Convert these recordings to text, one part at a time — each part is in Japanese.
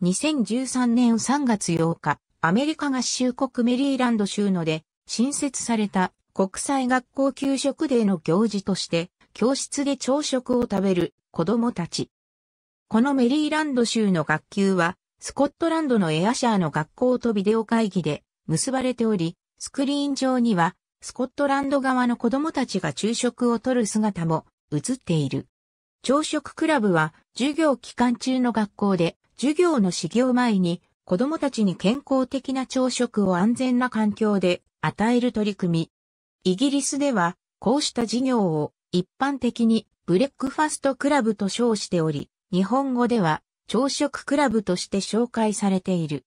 2013年3月8日、アメリカ合衆国メリーランド州ので、新設された国際学校給食デーの行事として、教室で朝食を食べる子供たち。このメリーランド州の学級は、スコットランドのエアシャーの学校とビデオ会議で結ばれており、スクリーン上には、スコットランド側の子供たちが昼食をとる姿も映っている。朝食クラブは、授業期間中の学校で、授業の始業前に子供たちに健康的な朝食を安全な環境で与える取り組み。イギリスではこうした事業を一般的にブレックファストクラブと称しており、日本語では朝食クラブとして紹介されている。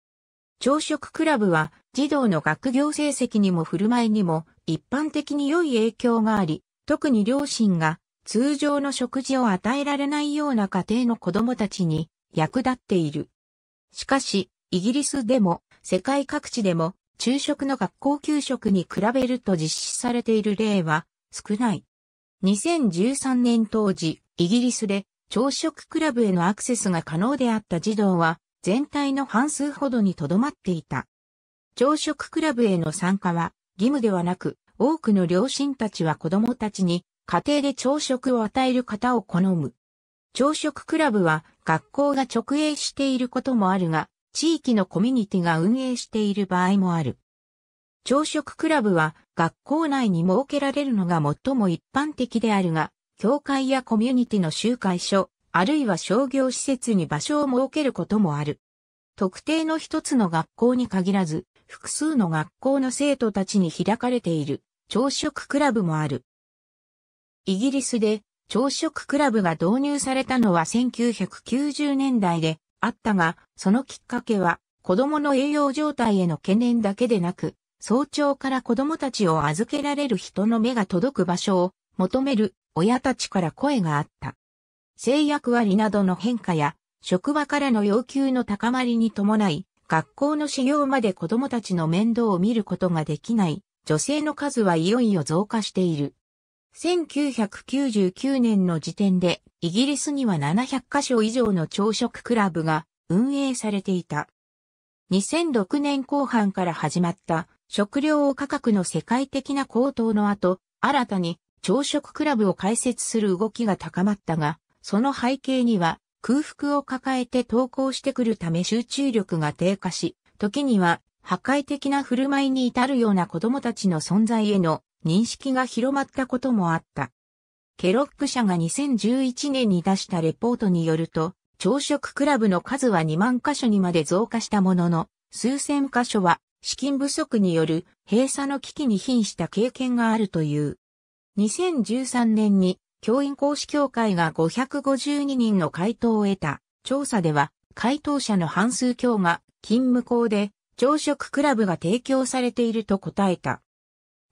朝食クラブは児童の学業成績にも振る舞いにも一般的に良い影響があり、特に両親が通常の食事を与えられないような家庭の子供たちに役立っている。しかし、イギリスでも、世界各地でも、昼食の学校給食に比べると実施されている例は少ない。2013年当時、イギリスで朝食クラブへのアクセスが可能であった児童は全体の半数ほどにとどまっていた。朝食クラブへの参加は義務ではなく、多くの両親たちは子供たちに家庭で朝食を与える方を好む。朝食クラブは学校が直営していることもあるが、地域のコミュニティが運営している場合もある。朝食クラブは学校内に設けられるのが最も一般的であるが、教会やコミュニティの集会所、あるいは商業施設に場所を設けることもある。特定の一つの学校に限らず、複数の学校の生徒たちに開かれている朝食クラブもある。イギリスで朝食クラブが導入されたのは1990年代であったが、そのきっかけは子供の栄養状態への懸念だけでなく、早朝から子供たちを預けられる人の目が届く場所を求める親たちから声があった。性役割などの変化や職場からの要求の高まりに伴い、学校の始業まで子供たちの面倒を見ることができない女性の数はいよいよ増加している。1999年の時点で、イギリスには700カ所以上の朝食クラブが運営されていた。2006年後半から始まった食料価格の世界的な高騰の後、新たに朝食クラブを開設する動きが高まったが、その背景には空腹を抱えて投稿してくるため集中力が低下し、時には破壊的な振る舞いに至るような子供たちの存在への認識が広まったこともあった。ケロック社が2011年に出したレポートによると、朝食クラブの数は2万箇所にまで増加したものの、数千箇所は資金不足による閉鎖の危機に瀕した経験があるという。2013年に教員講師協会が552人の回答を得た調査では、回答者の半数強が勤務校で朝食クラブが提供されていると答えた。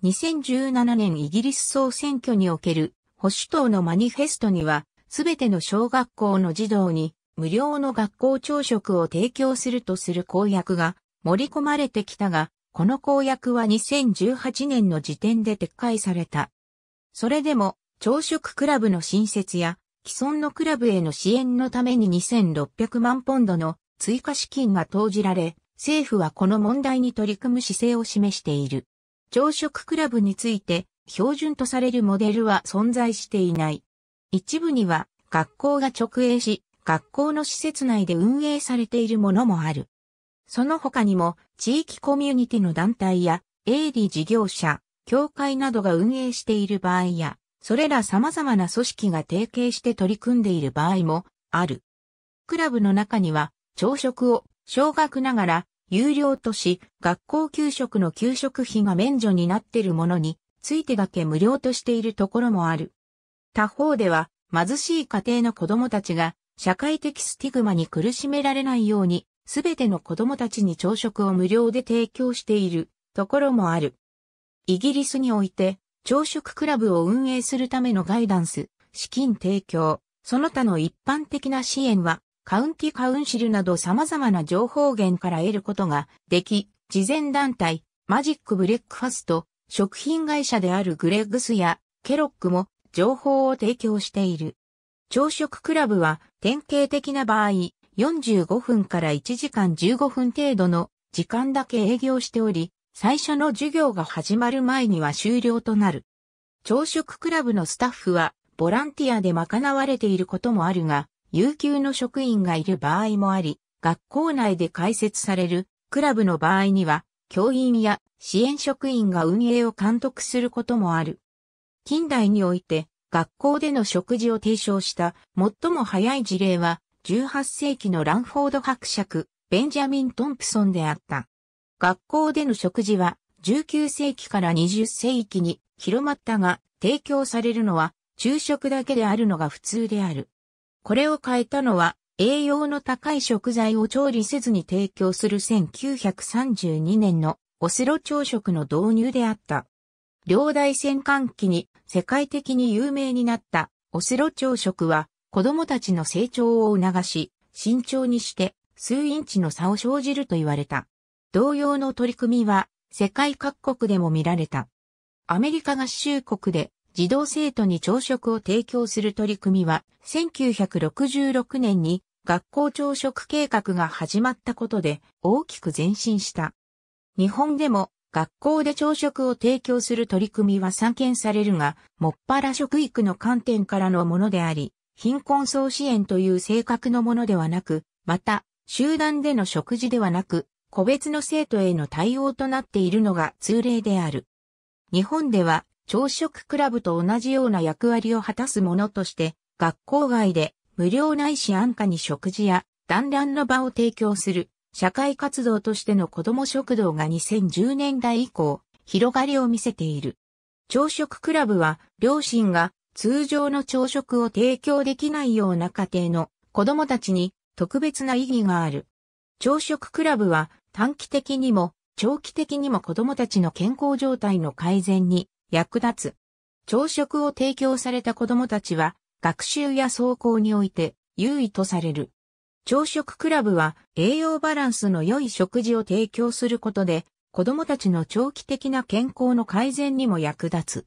2017年イギリス総選挙における保守党のマニフェストには、すべての小学校の児童に無料の学校朝食を提供するとする公約が盛り込まれてきたが、この公約は2018年の時点で撤回された。それでも、朝食クラブの新設や、既存のクラブへの支援のために2600万ポンドの追加資金が投じられ、政府はこの問題に取り組む姿勢を示している。朝食クラブについて標準とされるモデルは存在していない。一部には学校が直営し、学校の施設内で運営されているものもある。その他にも地域コミュニティの団体や営利事業者、協会などが運営している場合や、それら様々な組織が提携して取り組んでいる場合もある。クラブの中には朝食を少額ながら有料とし、学校給食の給食費が免除になっているものについてだけ無料としているところもある。他方では、貧しい家庭の子供たちが社会的スティグマに苦しめられないように、すべての子供たちに朝食を無料で提供しているところもある。イギリスにおいて、朝食クラブを運営するためのガイダンス、資金提供、その他の一般的な支援は、カウンティカウンシルなど様々な情報源から得ることができ、慈善団体、マジックブレックファスト、食品会社であるグレッグスやケロックも情報を提供している。朝食クラブは典型的な場合、45分から1時間15分程度の時間だけ営業しており、最初の授業が始まる前には終了となる。朝食クラブのスタッフはボランティアで賄われていることもあるが、有給の職員がいる場合もあり、学校内で開設されるクラブの場合には、教員や支援職員が運営を監督することもある。近代において、学校での食事を提唱した最も早い事例は、18世紀のランフォード伯爵、ベンジャミン・トンプソンであった。学校での食事は、19世紀から20世紀に広まったが、提供されるのは昼食だけであるのが普通である。これを変えたのは、栄養の高い食材を調理せずに提供する1932年のオスロ朝食の導入であった。両大戦艦期に世界的に有名になったオスロ朝食は子供たちの成長を促し、慎重にして数インチの差を生じると言われた。同様の取り組みは世界各国でも見られた。アメリカ合衆国で児童生徒に朝食を提供する取り組みは、1966年に学校朝食計画が始まったことで大きく前進した。日本でも学校で朝食を提供する取り組みは散見されるが、もっぱら食育の観点からのものであり、貧困層支援という性格のものではなく、また、集団での食事ではなく、個別の生徒への対応となっているのが通例である。日本では朝食クラブと同じような役割を果たすものとして、学校外で無料ないし安価に食事や団らんの場を提供する社会活動としての子ども食堂が2010年代以降広がりを見せている。朝食クラブは両親が通常の朝食を提供できないような家庭の子供たちに特別な意義がある。朝食クラブは短期的にも長期的にも子供たちの健康状態の改善に役立つ。朝食を提供された子供たちは、学習や走行において優位とされる。朝食クラブは栄養バランスの良い食事を提供することで、子供たちの長期的な健康の改善にも役立つ。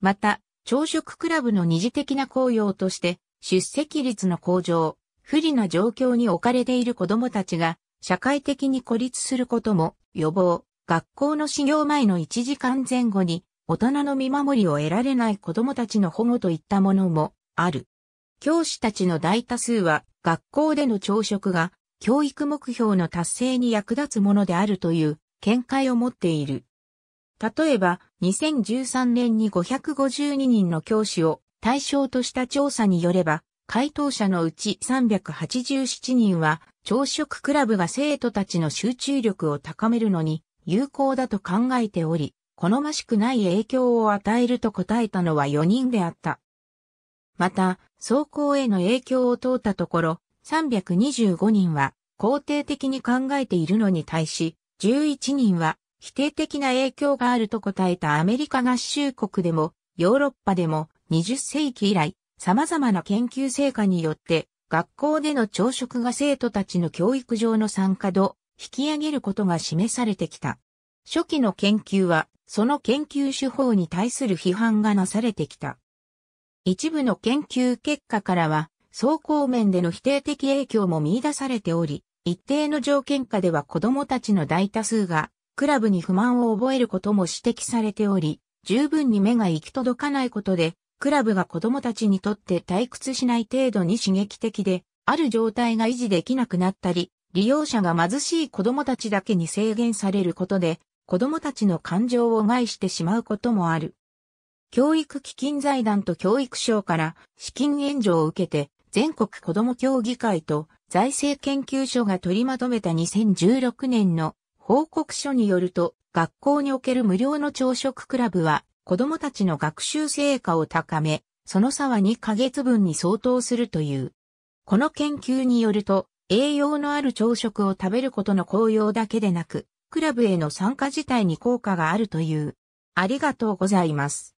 また、朝食クラブの二次的な効用として、出席率の向上、不利な状況に置かれている子供たちが、社会的に孤立することも予防、学校の始業前の1時間前後に大人の見守りを得られない子供たちの保護といったものもある。教師たちの大多数は学校での朝食が教育目標の達成に役立つものであるという見解を持っている。例えば、2013年に552人の教師を対象とした調査によれば、回答者のうち387人は、朝食クラブが生徒たちの集中力を高めるのに有効だと考えており、好ましくない影響を与えると答えたのは4人であった。また、走行への影響を問うたところ、325人は肯定的に考えているのに対し、11人は否定的な影響があると答えたアメリカ合衆国でも、ヨーロッパでも20世紀以来、様々な研究成果によって、学校での朝食が生徒たちの教育上の参加度、引き上げることが示されてきた。初期の研究は、その研究手法に対する批判がなされてきた。一部の研究結果からは、走行面での否定的影響も見出されており、一定の条件下では子供たちの大多数が、クラブに不満を覚えることも指摘されており、十分に目が行き届かないことで、クラブが子供たちにとって退屈しない程度に刺激的で、ある状態が維持できなくなったり、利用者が貧しい子供たちだけに制限されることで、子供たちの感情を害してしまうこともある。教育基金財団と教育省から資金援助を受けて、全国子供協議会と財政研究所が取りまとめた2016年の報告書によると、学校における無料の朝食クラブは、子供たちの学習成果を高め、その差は2ヶ月分に相当するという。この研究によると、栄養のある朝食を食べることの効用だけでなく、クラブへの参加自体に効果があるという。ありがとうございます。